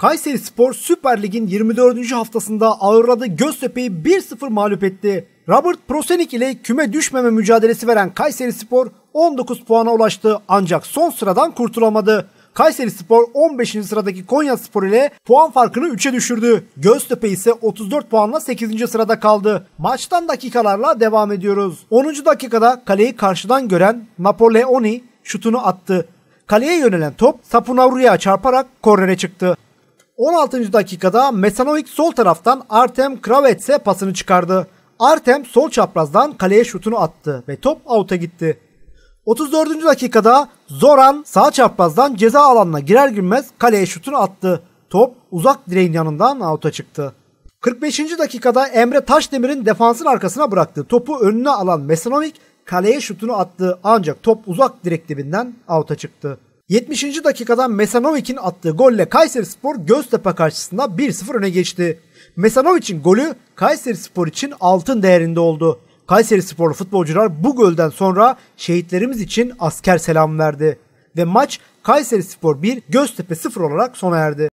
Kayseri Spor Süper Lig'in 24. haftasında ağırladı Göztepe'yi 1-0 mağlup etti. Robert Prosenik ile küme düşmeme mücadelesi veren Kayseri Spor 19 puana ulaştı ancak son sıradan kurtulamadı. Kayseri Spor 15. sıradaki Konya Spor ile puan farkını 3'e düşürdü. Göztepe ise 34 puanla 8. sırada kaldı. Maçtan dakikalarla devam ediyoruz. 10. dakikada kaleyi karşıdan gören Napoleoni şutunu attı. Kaleye yönelen top Sapunavru'ya çarparak kornere çıktı. 16. dakikada Mesanovic sol taraftan Artem Kravets'e pasını çıkardı. Artem sol çaprazdan kaleye şutunu attı ve top out'a gitti. 34. dakikada Zoran sağ çaprazdan ceza alanına girer girmez kaleye şutunu attı. Top uzak direğin yanından out'a çıktı. 45. dakikada Emre Taşdemir'in defansın arkasına bıraktığı topu önüne alan Mesanovic kaleye şutunu attı ancak top uzak direk dibinden out'a çıktı. 70. dakikadan Mesanovic'in attığı golle Kayseri Spor Göztepe karşısında 1-0 öne geçti. Mesanovic'in golü Kayseri Spor için altın değerinde oldu. Kayseri Kayserisporlu futbolcular bu golden sonra şehitlerimiz için asker selam verdi ve maç Kayseri Spor 1 Göztepe 0 olarak sona erdi.